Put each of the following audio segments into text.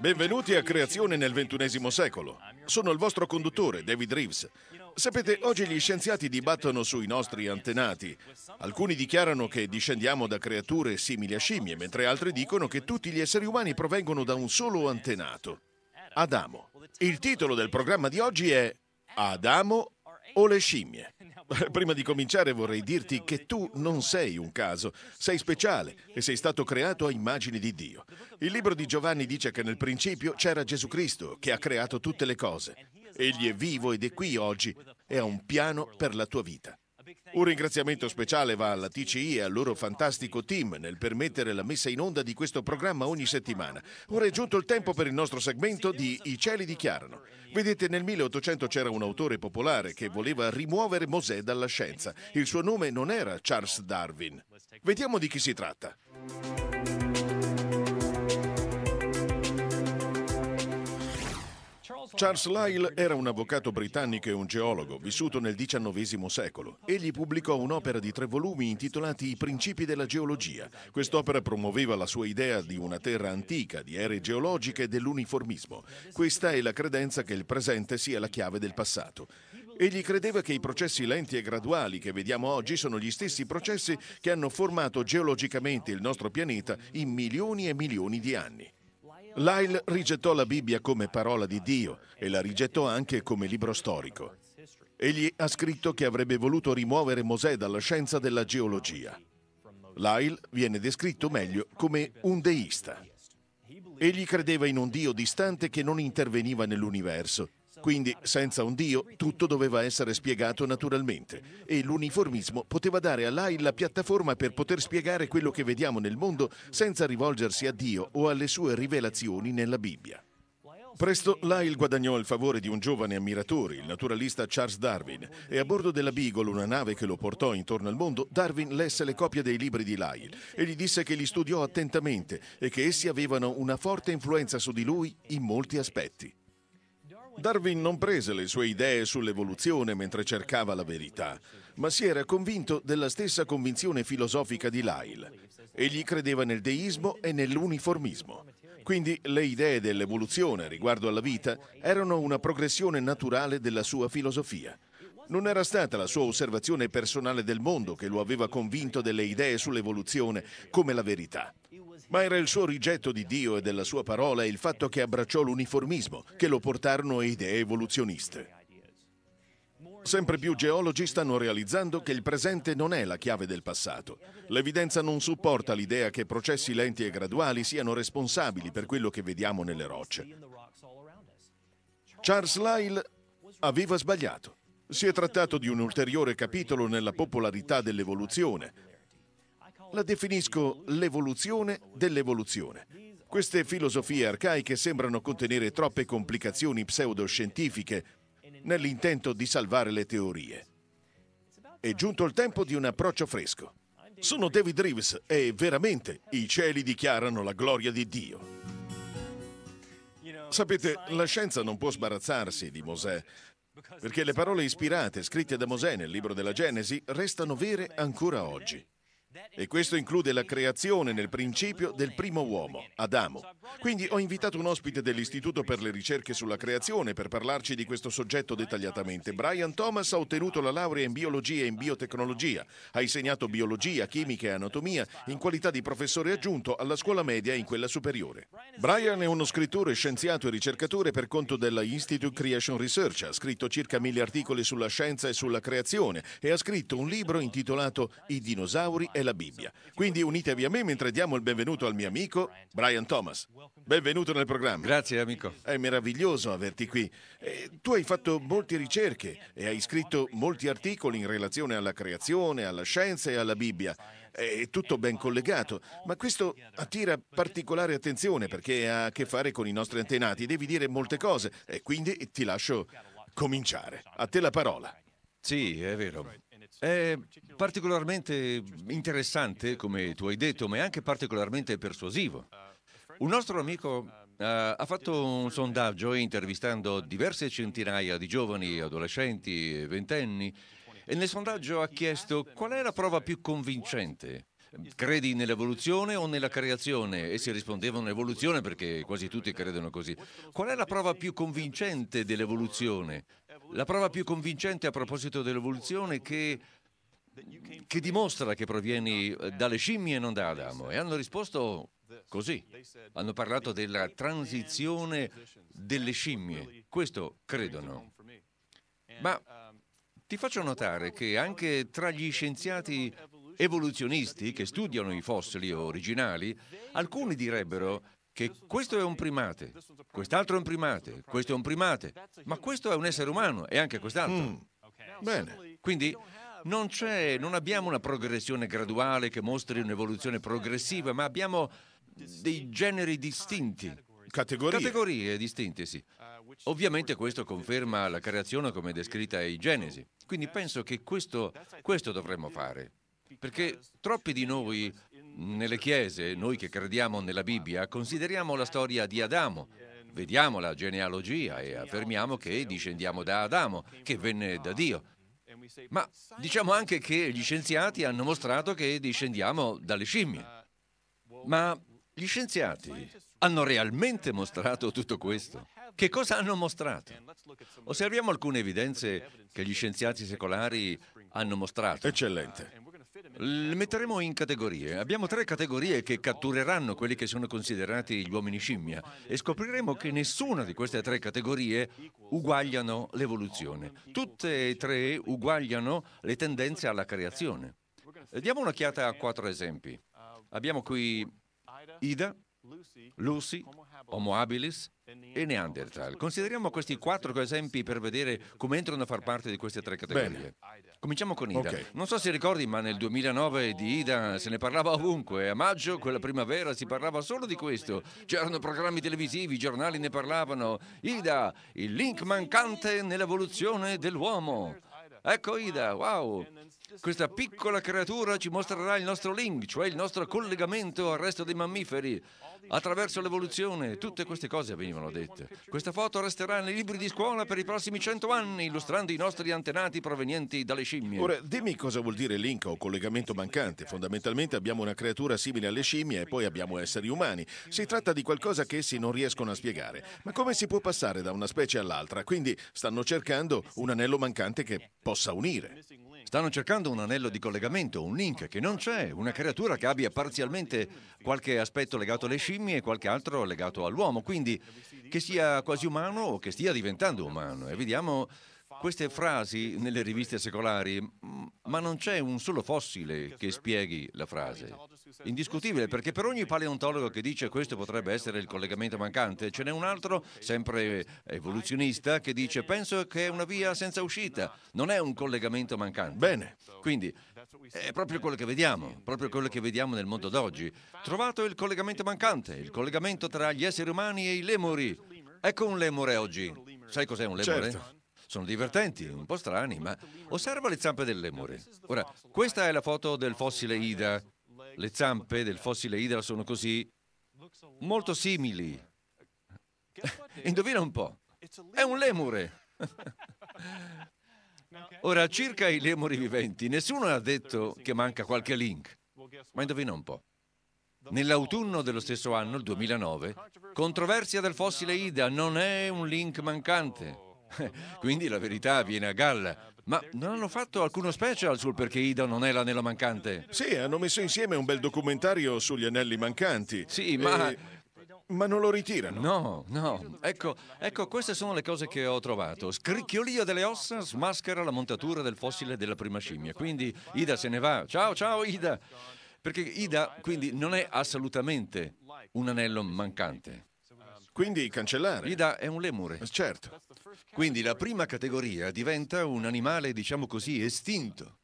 Benvenuti a Creazione nel XXI secolo. Sono il vostro conduttore, David Reeves. Sapete, oggi gli scienziati dibattono sui nostri antenati. Alcuni dichiarano che discendiamo da creature simili a scimmie, mentre altri dicono che tutti gli esseri umani provengono da un solo antenato, Adamo. Il titolo del programma di oggi è Adamo o le scimmie? prima di cominciare vorrei dirti che tu non sei un caso, sei speciale e sei stato creato a immagini di Dio. Il libro di Giovanni dice che nel principio c'era Gesù Cristo che ha creato tutte le cose. Egli è vivo ed è qui oggi e ha un piano per la tua vita. Un ringraziamento speciale va alla TCI e al loro fantastico team nel permettere la messa in onda di questo programma ogni settimana. Ora è giunto il tempo per il nostro segmento di I cieli dichiarano. Vedete, nel 1800 c'era un autore popolare che voleva rimuovere Mosè dalla scienza. Il suo nome non era Charles Darwin. Vediamo di chi si tratta. Charles Lyle era un avvocato britannico e un geologo, vissuto nel XIX secolo. Egli pubblicò un'opera di tre volumi intitolati I principi della geologia. Quest'opera promuoveva la sua idea di una terra antica, di ere geologiche e dell'uniformismo. Questa è la credenza che il presente sia la chiave del passato. Egli credeva che i processi lenti e graduali che vediamo oggi sono gli stessi processi che hanno formato geologicamente il nostro pianeta in milioni e milioni di anni. Lyle rigettò la Bibbia come parola di Dio e la rigettò anche come libro storico. Egli ha scritto che avrebbe voluto rimuovere Mosè dalla scienza della geologia. Lyle viene descritto meglio come un deista. Egli credeva in un Dio distante che non interveniva nell'universo quindi, senza un Dio, tutto doveva essere spiegato naturalmente e l'uniformismo poteva dare a all'AI la piattaforma per poter spiegare quello che vediamo nel mondo senza rivolgersi a Dio o alle sue rivelazioni nella Bibbia. Presto Lyle guadagnò il favore di un giovane ammiratore, il naturalista Charles Darwin, e a bordo della Beagle, una nave che lo portò intorno al mondo, Darwin lesse le copie dei libri di Lyle e gli disse che li studiò attentamente e che essi avevano una forte influenza su di lui in molti aspetti. Darwin non prese le sue idee sull'evoluzione mentre cercava la verità, ma si era convinto della stessa convinzione filosofica di Lyle. Egli credeva nel deismo e nell'uniformismo. Quindi le idee dell'evoluzione riguardo alla vita erano una progressione naturale della sua filosofia. Non era stata la sua osservazione personale del mondo che lo aveva convinto delle idee sull'evoluzione come la verità ma era il suo rigetto di Dio e della sua parola e il fatto che abbracciò l'uniformismo che lo portarono a idee evoluzioniste. Sempre più geologi stanno realizzando che il presente non è la chiave del passato. L'evidenza non supporta l'idea che processi lenti e graduali siano responsabili per quello che vediamo nelle rocce. Charles Lyle aveva sbagliato. Si è trattato di un ulteriore capitolo nella popolarità dell'evoluzione, la definisco l'evoluzione dell'evoluzione. Queste filosofie arcaiche sembrano contenere troppe complicazioni pseudoscientifiche nell'intento di salvare le teorie. È giunto il tempo di un approccio fresco. Sono David Reeves e veramente i cieli dichiarano la gloria di Dio. Sapete, la scienza non può sbarazzarsi di Mosè, perché le parole ispirate scritte da Mosè nel libro della Genesi restano vere ancora oggi. E questo include la creazione nel principio del primo uomo, Adamo. Quindi ho invitato un ospite dell'Istituto per le ricerche sulla creazione per parlarci di questo soggetto dettagliatamente. Brian Thomas ha ottenuto la laurea in biologia e in biotecnologia. Ha insegnato biologia, chimica e anatomia in qualità di professore aggiunto alla scuola media e in quella superiore. Brian è uno scrittore, scienziato e ricercatore per conto della Institute Creation Research. Ha scritto circa mille articoli sulla scienza e sulla creazione e ha scritto un libro intitolato I dinosauri e e la Bibbia. Quindi unitevi a me mentre diamo il benvenuto al mio amico Brian Thomas. Benvenuto nel programma. Grazie amico. È meraviglioso averti qui. Eh, tu hai fatto molte ricerche e hai scritto molti articoli in relazione alla creazione, alla scienza e alla Bibbia. È tutto ben collegato, ma questo attira particolare attenzione perché ha a che fare con i nostri antenati. Devi dire molte cose e quindi ti lascio cominciare. A te la parola. Sì, è vero. È particolarmente interessante, come tu hai detto, ma è anche particolarmente persuasivo. Un nostro amico ha fatto un sondaggio intervistando diverse centinaia di giovani, adolescenti e ventenni e nel sondaggio ha chiesto qual è la prova più convincente. Credi nell'evoluzione o nella creazione? Essi rispondevano rispondeva perché quasi tutti credono così. Qual è la prova più convincente dell'evoluzione? La prova più convincente a proposito dell'evoluzione che che dimostra che provieni eh, dalle scimmie e non da Adamo. E hanno risposto così. Hanno parlato della transizione delle scimmie. Questo credono. Ma ti faccio notare che anche tra gli scienziati evoluzionisti che studiano i fossili originali, alcuni direbbero che questo è un primate, quest'altro è un primate, questo è un primate, ma questo è un essere umano e anche quest'altro. Mm. Bene. Quindi non, non abbiamo una progressione graduale che mostri un'evoluzione progressiva, ma abbiamo dei generi distinti. Categorie. Categorie distinte, sì. Ovviamente questo conferma la creazione come descritta in Genesi. Quindi penso che questo, questo dovremmo fare. Perché troppi di noi nelle chiese, noi che crediamo nella Bibbia, consideriamo la storia di Adamo, vediamo la genealogia e affermiamo che discendiamo da Adamo, che venne da Dio. Ma diciamo anche che gli scienziati hanno mostrato che discendiamo dalle scimmie. Ma gli scienziati hanno realmente mostrato tutto questo? Che cosa hanno mostrato? Osserviamo alcune evidenze che gli scienziati secolari hanno mostrato. Eccellente. Le metteremo in categorie. Abbiamo tre categorie che cattureranno quelli che sono considerati gli uomini scimmia e scopriremo che nessuna di queste tre categorie uguagliano l'evoluzione. Tutte e tre uguagliano le tendenze alla creazione. Diamo un'occhiata a quattro esempi. Abbiamo qui Ida, Lucy, Homo habilis e Neanderthal. Consideriamo questi quattro esempi per vedere come entrano a far parte di queste tre categorie. Bene. Cominciamo con Ida. Okay. Non so se ricordi, ma nel 2009 di Ida se ne parlava ovunque. A maggio, quella primavera, si parlava solo di questo. C'erano programmi televisivi, i giornali ne parlavano. Ida, il link mancante nell'evoluzione dell'uomo. Ecco Ida, wow! Questa piccola creatura ci mostrerà il nostro link, cioè il nostro collegamento al resto dei mammiferi attraverso l'evoluzione, tutte queste cose venivano dette. Questa foto resterà nei libri di scuola per i prossimi cento anni, illustrando i nostri antenati provenienti dalle scimmie. Ora, dimmi cosa vuol dire linca o collegamento mancante. Fondamentalmente abbiamo una creatura simile alle scimmie e poi abbiamo esseri umani. Si tratta di qualcosa che essi non riescono a spiegare. Ma come si può passare da una specie all'altra? Quindi stanno cercando un anello mancante che possa unire. Stanno cercando un anello di collegamento, un link che non c'è, una creatura che abbia parzialmente qualche aspetto legato alle scimmie algoritmi e qualche altro legato all'uomo, quindi che sia quasi umano o che stia diventando umano. E vediamo queste frasi nelle riviste secolari, ma non c'è un solo fossile che spieghi la frase indiscutibile, perché per ogni paleontologo che dice questo potrebbe essere il collegamento mancante, ce n'è un altro, sempre evoluzionista, che dice penso che è una via senza uscita, non è un collegamento mancante. Bene. Quindi è proprio quello che vediamo, proprio quello che vediamo nel mondo d'oggi. Trovato il collegamento mancante, il collegamento tra gli esseri umani e i lemuri. Ecco un lemure oggi. Sai cos'è un lemure? Certo. Sono divertenti, un po' strani, ma osserva le zampe del lemure. Ora, questa è la foto del fossile Ida le zampe del fossile idra sono così molto simili. Indovina un po'. È un lemure. Ora, circa i lemuri viventi, nessuno ha detto che manca qualche link. Ma indovina un po'. Nell'autunno dello stesso anno, il 2009, controversia del fossile Ida non è un link mancante. Quindi la verità viene a galla. Ma non hanno fatto alcuno special sul perché Ida non è l'anello mancante? Sì, hanno messo insieme un bel documentario sugli anelli mancanti. Sì, ma... Ma non lo ritirano? No, no. Ecco, ecco, queste sono le cose che ho trovato. Scricchiolio delle ossa smaschera la montatura del fossile della prima scimmia. Quindi Ida se ne va. Ciao, ciao Ida. Perché Ida quindi non è assolutamente un anello mancante. Quindi cancellare. Ida è un lemure. Eh, certo. Quindi la prima categoria diventa un animale, diciamo così, estinto.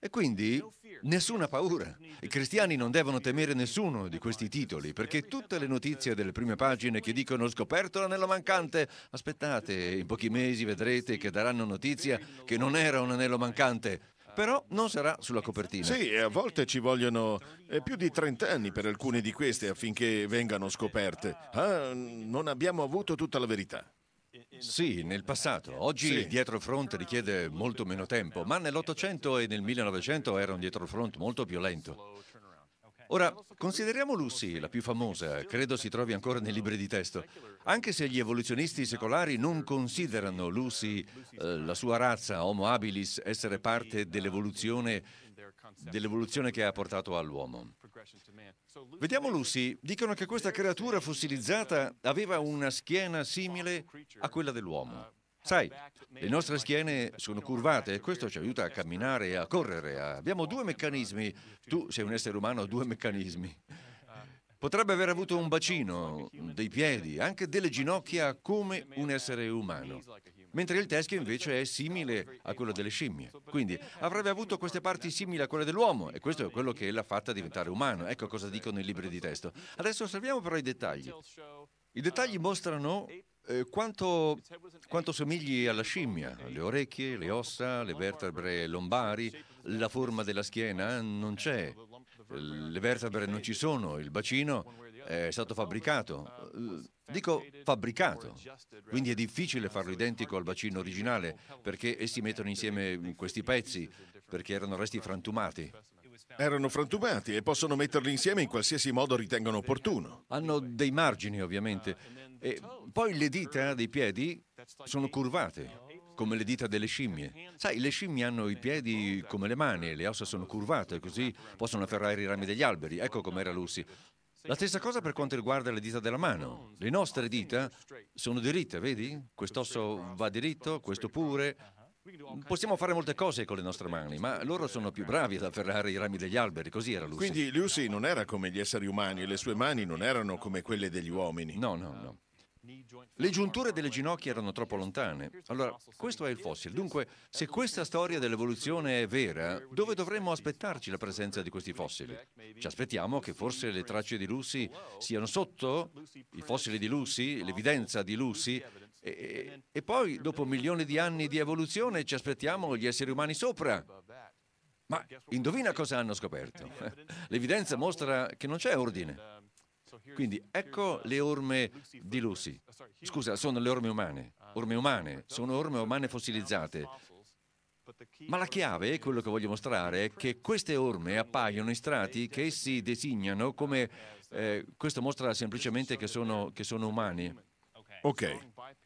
E quindi nessuna paura. I cristiani non devono temere nessuno di questi titoli, perché tutte le notizie delle prime pagine che dicono scoperto l'anello mancante, aspettate, in pochi mesi vedrete che daranno notizia che non era un anello mancante, però non sarà sulla copertina. Sì, e a volte ci vogliono eh, più di 30 anni per alcune di queste affinché vengano scoperte. Ah, non abbiamo avuto tutta la verità. Sì, nel passato. Oggi sì. dietro front richiede molto meno tempo, ma nell'Ottocento e nel 1900 era un dietro front molto più lento. Ora, consideriamo Lucy, la più famosa, credo si trovi ancora nei libri di testo. Anche se gli evoluzionisti secolari non considerano Lucy, eh, la sua razza, Homo habilis, essere parte dell'evoluzione, dell'evoluzione che ha portato all'uomo. Vediamo Lucy, dicono che questa creatura fossilizzata aveva una schiena simile a quella dell'uomo. Sai, le nostre schiene sono curvate e questo ci aiuta a camminare e a correre. Abbiamo due meccanismi. Tu sei un essere umano, ha due meccanismi. Potrebbe aver avuto un bacino, dei piedi, anche delle ginocchia come un essere umano, mentre il teschio invece è simile a quello delle scimmie. Quindi avrebbe avuto queste parti simili a quelle dell'uomo e questo è quello che l'ha fatta diventare umano. Ecco cosa dicono i libri di testo. Adesso osserviamo però i dettagli. I dettagli mostrano eh, quanto, quanto, somigli alla scimmia? Le orecchie, le ossa, le vertebre lombari, la forma della schiena non c'è, le vertebre non ci sono, il bacino è stato fabbricato. Eh, dico fabbricato, quindi è difficile farlo identico al bacino originale perché essi mettono insieme questi pezzi, perché erano resti frantumati. Erano frantumati e possono metterli insieme in qualsiasi modo ritengano opportuno. Hanno dei margini, ovviamente. E poi le dita dei piedi sono curvate, come le dita delle scimmie. Sai, le scimmie hanno i piedi come le mani, le ossa sono curvate, così possono afferrare i rami degli alberi. Ecco com'era Lucy. La stessa cosa per quanto riguarda le dita della mano. Le nostre dita sono diritte, vedi? Quest'osso va diritto, questo pure. Mm, possiamo fare molte cose con le nostre mani, ma loro sono più bravi ad afferrare i rami degli alberi, così era Lucy. Quindi Lucy non era come gli esseri umani e le sue mani non erano come quelle degli uomini. No, no, no. Le giunture delle ginocchia erano troppo lontane. Allora, questo è il fossile. Dunque, se questa storia dell'evoluzione è vera, dove dovremmo aspettarci la presenza di questi fossili? Ci aspettiamo che forse le tracce di Lucy siano sotto i fossili di Lucy, l'evidenza di Lucy e, e poi, dopo milioni di anni di evoluzione, ci aspettiamo gli esseri umani sopra. Ma indovina cosa hanno scoperto? L'evidenza mostra che non c'è ordine. Quindi ecco le orme di Lucy. Scusa, sono le orme umane. Orme umane, sono orme umane fossilizzate. Ma la chiave, quello che voglio mostrare, è che queste orme appaiono in strati che essi designano come... Eh, questo mostra semplicemente che sono, che sono umani. Ok.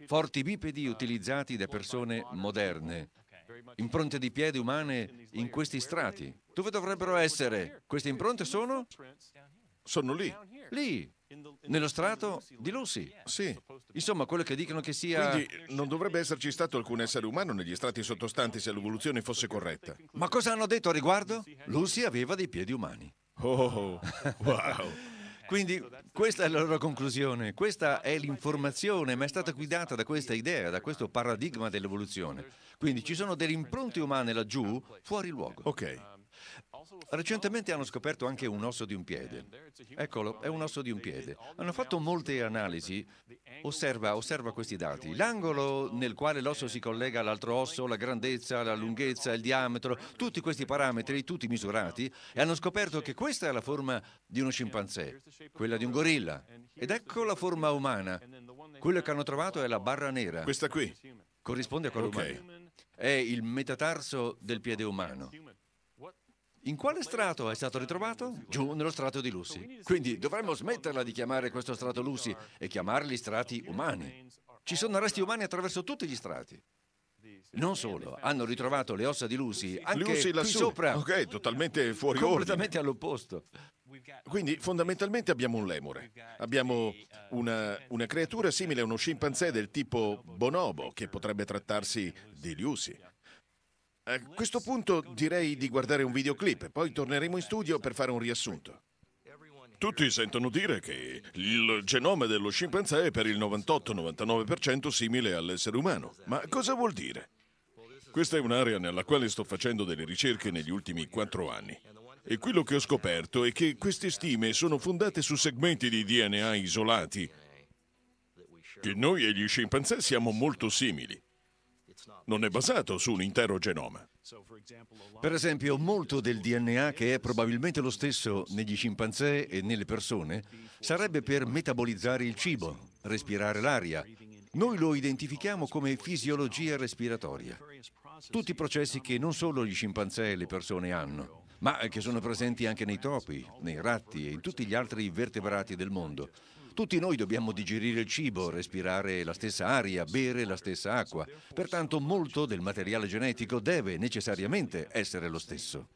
Forti bipedi utilizzati da persone moderne, impronte di piedi umane in questi strati. Dove dovrebbero essere? Queste impronte sono? Sono lì. Lì, nello strato di Lucy. Sì. Insomma, quello che dicono che sia... Quindi non dovrebbe esserci stato alcun essere umano negli strati sottostanti se l'evoluzione fosse corretta. Ma cosa hanno detto a riguardo? Lucy aveva dei piedi umani. Oh, wow. Quindi questa è la loro conclusione, questa è l'informazione, ma è stata guidata da questa idea, da questo paradigma dell'evoluzione. Quindi ci sono delle impronte umane laggiù fuori luogo. Ok. Recentemente hanno scoperto anche un osso di un piede. Eccolo, è un osso di un piede. Hanno fatto molte analisi Osserva, osserva questi dati. L'angolo nel quale l'osso si collega all'altro osso, la grandezza, la lunghezza, il diametro, tutti questi parametri, tutti misurati, e hanno scoperto che questa è la forma di uno scimpanzé, quella di un gorilla. Ed ecco la forma umana. Quello che hanno trovato è la barra nera. Questa qui. Corrisponde a quella okay. umana. È il metatarso del piede umano. In quale strato è stato ritrovato? Giù nello strato di Lucy. Quindi dovremmo smetterla di chiamare questo strato Lucy e chiamarli strati umani. Ci sono resti umani attraverso tutti gli strati. Non solo, hanno ritrovato le ossa di Lucy anche Lucy lassù. qui sopra. Ok, totalmente fuori ordine. Completamente all'opposto. Quindi fondamentalmente abbiamo un lemure, abbiamo una, una creatura simile a uno scimpanzé del tipo bonobo che potrebbe trattarsi di Lucy. A questo punto direi di guardare un videoclip, poi torneremo in studio per fare un riassunto. Tutti sentono dire che il genoma dello scimpanzé è per il 98-99% simile all'essere umano. Ma cosa vuol dire? Questa è un'area nella quale sto facendo delle ricerche negli ultimi quattro anni. E quello che ho scoperto è che queste stime sono fondate su segmenti di DNA isolati, che noi e gli scimpanzé siamo molto simili non è basato su un intero genoma. Per esempio, molto del DNA, che è probabilmente lo stesso negli scimpanzé e nelle persone, sarebbe per metabolizzare il cibo, respirare l'aria. Noi lo identifichiamo come fisiologia respiratoria. Tutti i processi che non solo gli scimpanzé e le persone hanno, ma che sono presenti anche nei topi, nei ratti e in tutti gli altri vertebrati del mondo. Tutti noi dobbiamo digerire il cibo, respirare la stessa aria, bere la stessa acqua. Pertanto molto del materiale genetico deve necessariamente essere lo stesso.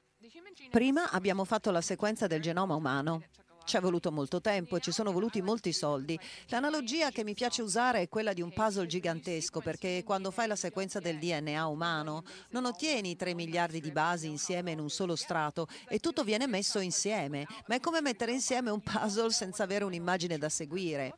Prima abbiamo fatto la sequenza del genoma umano. Ci è voluto molto tempo, e ci sono voluti molti soldi. L'analogia che mi piace usare è quella di un puzzle gigantesco, perché quando fai la sequenza del DNA umano non ottieni 3 miliardi di basi insieme in un solo strato e tutto viene messo insieme, ma è come mettere insieme un puzzle senza avere un'immagine da seguire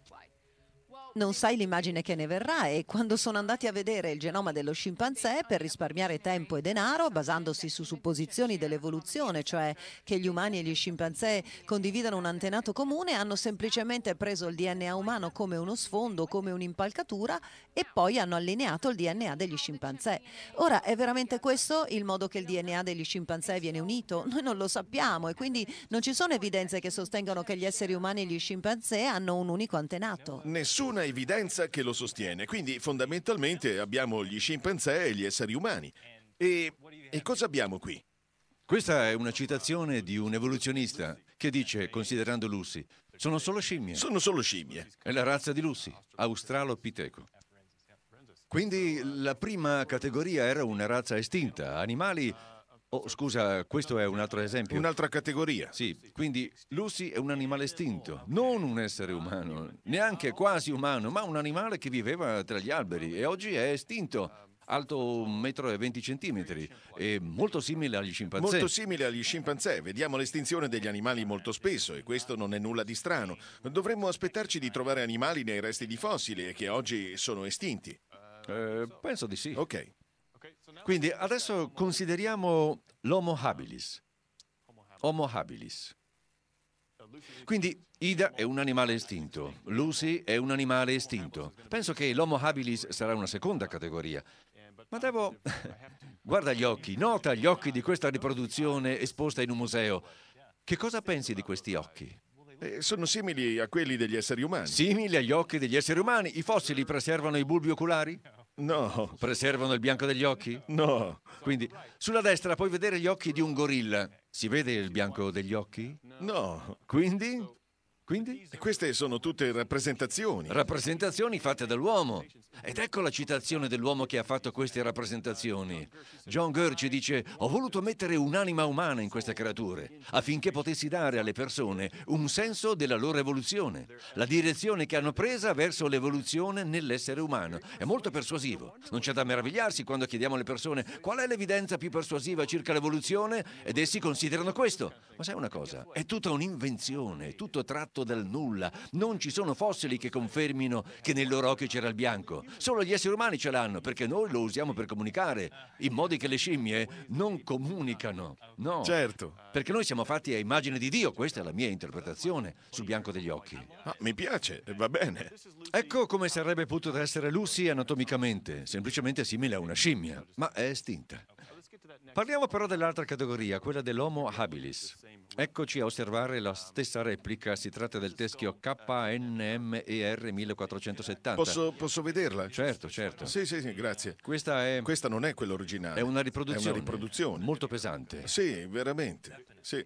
non sai l'immagine che ne verrà e quando sono andati a vedere il genoma dello scimpanzé per risparmiare tempo e denaro, basandosi su supposizioni dell'evoluzione, cioè che gli umani e gli scimpanzé condividano un antenato comune, hanno semplicemente preso il DNA umano come uno sfondo, come un'impalcatura e poi hanno allineato il DNA degli scimpanzé. Ora, è veramente questo il modo che il DNA degli scimpanzé viene unito? Noi non lo sappiamo e quindi non ci sono evidenze che sostengano che gli esseri umani e gli scimpanzé hanno un unico antenato. Nessuna evidenza che lo sostiene. Quindi fondamentalmente abbiamo gli scimpanzé e gli esseri umani. E, e cosa abbiamo qui? Questa è una citazione di un evoluzionista che dice, considerando Lucy, sono solo scimmie. Sono solo scimmie. È la razza di Lucy, Australopiteco. Quindi la prima categoria era una razza estinta, animali Oh, scusa, questo è un altro esempio. Un'altra categoria. Sì, quindi Lucy è un animale estinto, non un essere umano, neanche quasi umano, ma un animale che viveva tra gli alberi e oggi è estinto. Alto 1,20 m e molto simile agli scimpanzé. Molto simile agli scimpanzé. Vediamo l'estinzione degli animali molto spesso e questo non è nulla di strano. Dovremmo aspettarci di trovare animali nei resti di fossili che oggi sono estinti. Eh, penso di sì. Ok. Quindi adesso consideriamo l'homo habilis. Homo habilis. Quindi Ida è un animale estinto, Lucy è un animale estinto. Penso che l'homo habilis sarà una seconda categoria. Ma devo... Guarda gli occhi, nota gli occhi di questa riproduzione esposta in un museo. Che cosa pensi di questi occhi? Eh, sono simili a quelli degli esseri umani. Simili agli occhi degli esseri umani? I fossili preservano i bulbi oculari? No. Preservano il bianco degli occhi? No. Quindi, sulla destra puoi vedere gli occhi di un gorilla. Si vede il bianco degli occhi? No. Quindi? Quindi? Queste sono tutte rappresentazioni. Rappresentazioni fatte dall'uomo. Ed ecco la citazione dell'uomo che ha fatto queste rappresentazioni. John Gurch dice, ho voluto mettere un'anima umana in queste creature, affinché potessi dare alle persone un senso della loro evoluzione, la direzione che hanno presa verso l'evoluzione nell'essere umano. È molto persuasivo. Non c'è da meravigliarsi quando chiediamo alle persone qual è l'evidenza più persuasiva circa l'evoluzione ed essi considerano questo. Ma sai una cosa, è tutta un'invenzione, tutto tratto estratto dal nulla. Non ci sono fossili che confermino che nel loro occhio c'era il bianco. Solo gli esseri umani ce l'hanno perché noi lo usiamo per comunicare, in modi che le scimmie non comunicano. No. Certo. Perché noi siamo fatti a immagine di Dio, questa è la mia interpretazione sul bianco degli occhi. Ah, mi piace, eh, va bene. Ecco come sarebbe potuto essere Lucy anatomicamente, semplicemente simile a una scimmia, ma è estinta. Parliamo però dell'altra categoria, quella dell'Homo habilis. Eccoci a osservare la stessa replica, si tratta del teschio KNMER 1470. Posso, posso vederla? Certo, certo. Sì, sì, sì, grazie. Questa è... Questa non è quella originale. È una riproduzione. È una riproduzione. Molto pesante. Sì, veramente. Sì.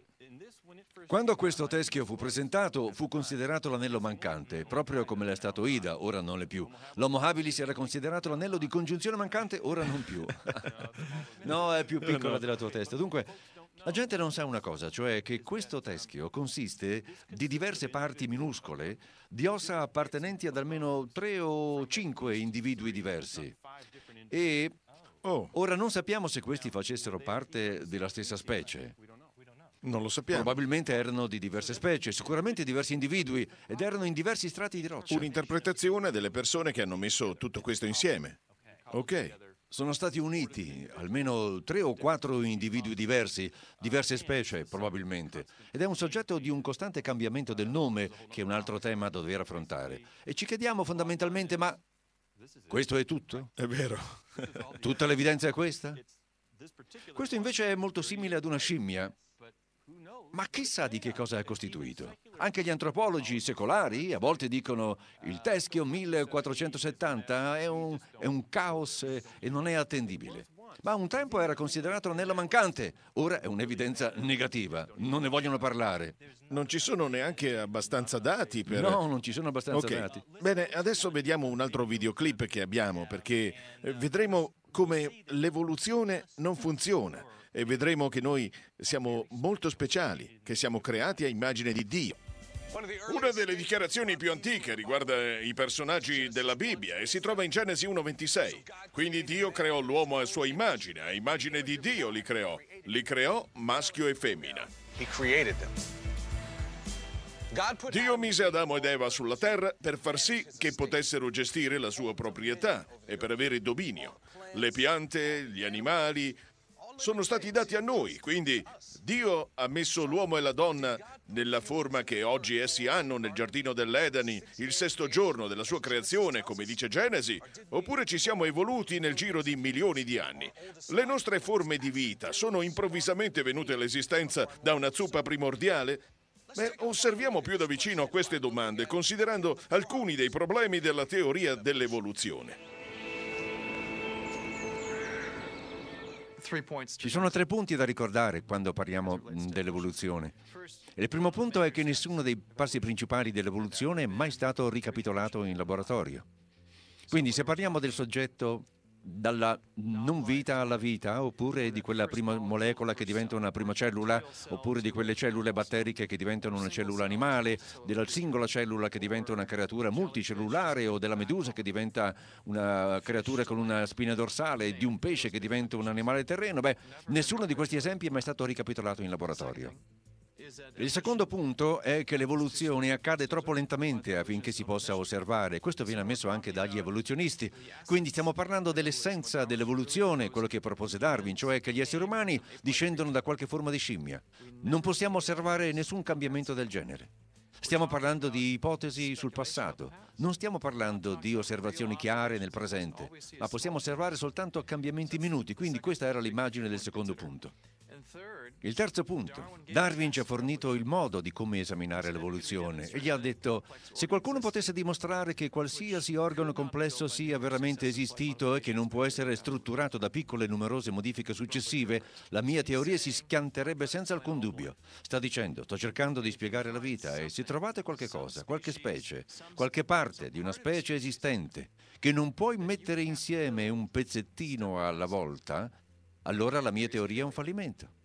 Quando questo teschio fu presentato fu considerato l'anello mancante, proprio come l'è stato Ida, ora non l'è più. L'Homo habilis era considerato l'anello di congiunzione mancante, ora non più. no, è più piccola della tua testa. Dunque, la gente non sa una cosa, cioè che questo teschio consiste di diverse parti minuscole, di ossa appartenenti ad almeno tre o cinque individui diversi. E oh. ora non sappiamo se questi facessero parte della stessa specie. Non lo sappiamo. Probabilmente erano di diverse specie, sicuramente diversi individui ed erano in diversi strati di roccia. Un'interpretazione delle persone che hanno messo tutto questo insieme. Ok. Sono stati uniti almeno tre o quattro individui diversi, diverse specie probabilmente, ed è un soggetto di un costante cambiamento del nome che è un altro tema a dover affrontare. E ci chiediamo fondamentalmente, ma questo è tutto? È vero. Tutta l'evidenza è questa? Questo invece è molto simile ad una scimmia. Ma chissà di che cosa è costituito. Anche gli antropologi secolari a volte dicono il teschio 1470 è un, è un caos e non è attendibile. Ma un tempo era considerato anello mancante, ora è un'evidenza negativa, non ne vogliono parlare. Non ci sono neanche abbastanza dati per... No, non ci sono abbastanza okay. dati. Bene, adesso vediamo un altro videoclip che abbiamo, perché eh, vedremo come l'evoluzione non funziona e vedremo che noi siamo molto speciali, che siamo creati a immagine di Dio. Una delle dichiarazioni più antiche riguarda i personaggi della Bibbia e si trova in Genesi 1:26. Quindi Dio creò l'uomo a sua immagine, a immagine di Dio li creò. Li creò maschio e femmina. Dio mise Adamo ed Eva sulla terra per far sì che potessero gestire la sua proprietà e per avere dominio. Le piante, gli animali, sono stati dati a noi, quindi Dio ha messo l'uomo e la donna nella forma che oggi essi hanno nel giardino dell'Edani, il sesto giorno della sua creazione, come dice Genesi, oppure ci siamo evoluti nel giro di milioni di anni. Le nostre forme di vita sono improvvisamente venute all'esistenza da una zuppa primordiale? Beh, osserviamo più da vicino queste domande considerando alcuni dei problemi della teoria dell'evoluzione. Ci sono tre punti da ricordare quando parliamo mm, dell'evoluzione. Il primo punto è che nessuno dei passi principali dell'evoluzione è mai stato ricapitolato in laboratorio. Quindi se parliamo del soggetto dalla non vita alla vita, oppure di quella prima molecola che diventa una prima cellula, oppure di quelle cellule batteriche che diventano una cellula animale, della singola cellula che diventa una creatura diciamo multicellulare o della medusa che diventa una creatura con una spina dorsale, di un pesce che diventa un animale terreno. Beh, nessuno di questi esempi è mai stato ricapitolato in laboratorio. Il secondo punto è che l'evoluzione accade troppo lentamente affinché si possa osservare. Questo viene ammesso anche dagli evoluzionisti. Quindi stiamo parlando dell'essenza dell'evoluzione, quello che propose Darwin, cioè che gli esseri umani discendono da qualche forma di scimmia. Non possiamo osservare nessun cambiamento del genere. Stiamo parlando di ipotesi sul passato, non stiamo parlando di osservazioni chiare nel presente, ma possiamo osservare soltanto cambiamenti minuti, quindi questa era l'immagine del secondo punto. Il terzo punto. Darwin ci ha fornito il modo di come esaminare l'evoluzione e gli ha detto se qualcuno potesse dimostrare che qualsiasi organo complesso sia veramente esistito e che non può essere strutturato da piccole e numerose modifiche successive, la mia teoria si schianterebbe senza alcun dubbio. Sta dicendo, sto cercando di spiegare la vita e se trovate qualche cosa, qualche specie, qualche parte di una specie esistente che non puoi mettere insieme un pezzettino alla volta, allora la mia teoria è un fallimento.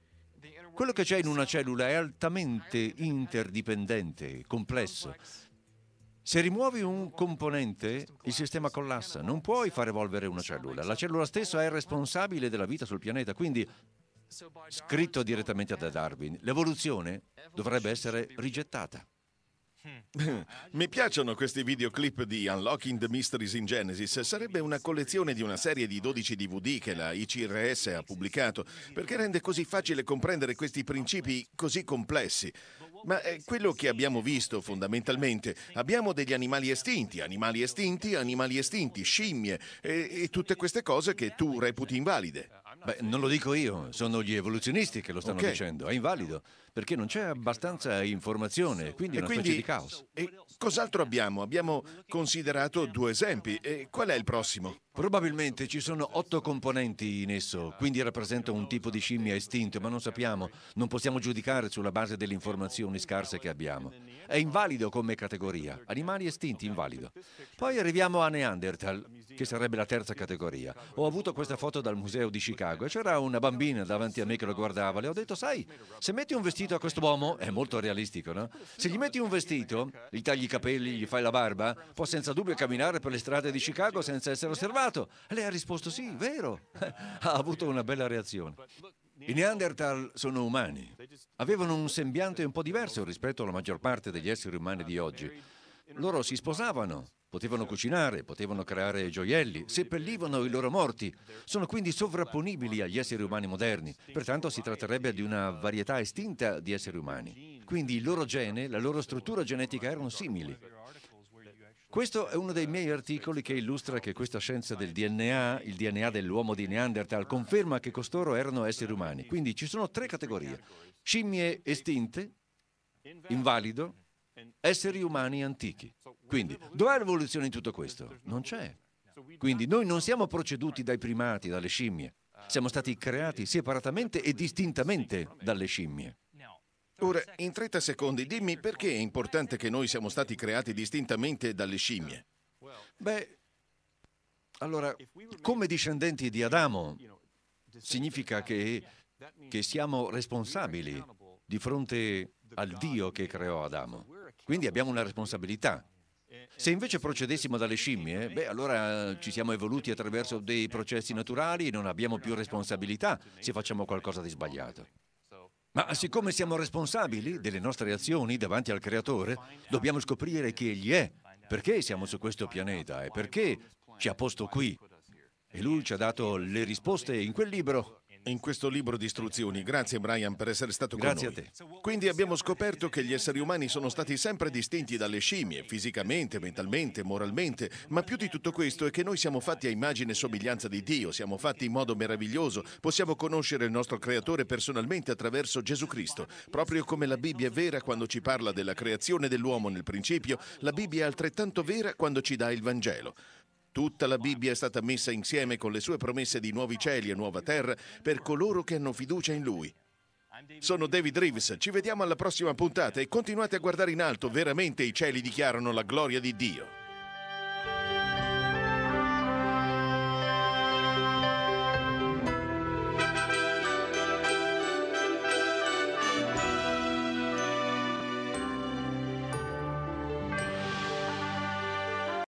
Quello che c'è in una cellula è altamente interdipendente, complesso. Se rimuovi un componente, il sistema collassa. Non puoi far evolvere una cellula. La cellula stessa è responsabile della vita sul pianeta, quindi scritto direttamente da Darwin, l'evoluzione dovrebbe essere rigettata. Mm. Mi piacciono questi videoclip di Unlocking the Mysteries in Genesis. Sarebbe una collezione di una serie di 12 DVD che la ICRS ha pubblicato, perché rende così facile comprendere questi principi così complessi. Ma è eh, quello che abbiamo visto fondamentalmente. Abbiamo degli animali estinti, animali estinti, animali estinti, scimmie e, e tutte queste cose che tu reputi invalide. Beh, non lo dico io, sono gli evoluzionisti che lo stanno okay. dicendo, è invalido, perché non c'è abbastanza informazione, quindi è una quindi, specie di caos. E cos'altro abbiamo? Abbiamo considerato due esempi, e qual è il prossimo? Probabilmente ci sono otto componenti in esso, quindi rappresenta un tipo di scimmia estinto, ma non sappiamo, non possiamo giudicare sulla base delle informazioni scarse che abbiamo. È invalido come categoria, animali estinti invalido. Poi arriviamo a Neanderthal, che sarebbe la terza categoria. Ho avuto questa foto dal museo di Chicago e c'era una bambina davanti a me che lo guardava. Le ho detto, sai, se metti un vestito a quest'uomo, è molto realistico, no? Se gli metti un vestito, gli tagli i capelli, gli fai la barba, può senza dubbio camminare per le strade di Chicago senza essere osservato sbagliato. Lei ha risposto sì, vero. ha avuto una bella reazione. I Neanderthal sono umani. Avevano un sembiante un po' diverso rispetto alla maggior parte degli esseri umani di oggi. Loro si sposavano, potevano cucinare, potevano creare gioielli, seppellivano i loro morti. Sono quindi sovrapponibili agli esseri umani moderni. Pertanto si tratterebbe di una varietà estinta di esseri umani. Quindi il loro gene, la loro struttura genetica erano simili. Questo è uno dei miei articoli che illustra che questa scienza del DNA, il DNA dell'uomo di Neanderthal, conferma che costoro erano esseri umani. Quindi ci sono tre categorie. Scimmie estinte, invalido, esseri umani antichi. Quindi, dov'è l'evoluzione in tutto questo? Non c'è. Quindi noi non siamo proceduti dai primati, dalle scimmie. Siamo stati creati separatamente e distintamente dalle scimmie. Ora, in 30 secondi, dimmi perché è importante che noi siamo stati creati distintamente dalle scimmie? Beh, allora, come discendenti di Adamo, significa che, che siamo responsabili di fronte al Dio che creò Adamo. Quindi abbiamo una responsabilità. Se invece procedessimo dalle scimmie, beh, allora ci siamo evoluti attraverso dei processi naturali, e non abbiamo più responsabilità se facciamo qualcosa di sbagliato. Ma siccome siamo responsabili delle nostre azioni davanti al Creatore, dobbiamo scoprire chi Egli è, perché siamo su questo pianeta e perché ci ha posto qui. E Lui ci ha dato le risposte in quel libro in questo libro di istruzioni. Grazie Brian per essere stato Grazie con noi. Grazie a te. Quindi abbiamo scoperto che gli esseri umani sono stati sempre distinti dalle scimmie, fisicamente, mentalmente, moralmente, ma più di tutto questo è che noi siamo fatti a immagine e somiglianza di Dio, siamo fatti in modo meraviglioso, possiamo conoscere il nostro creatore personalmente attraverso Gesù Cristo. Proprio come la Bibbia è vera quando ci parla della creazione dell'uomo nel principio, la Bibbia è altrettanto vera quando ci dà il Vangelo. Tutta la Bibbia è stata messa insieme con le sue promesse di nuovi cieli e nuova terra per coloro che hanno fiducia in Lui. Sono David Reeves, ci vediamo alla prossima puntata e continuate a guardare in alto, veramente i cieli dichiarano la gloria di Dio.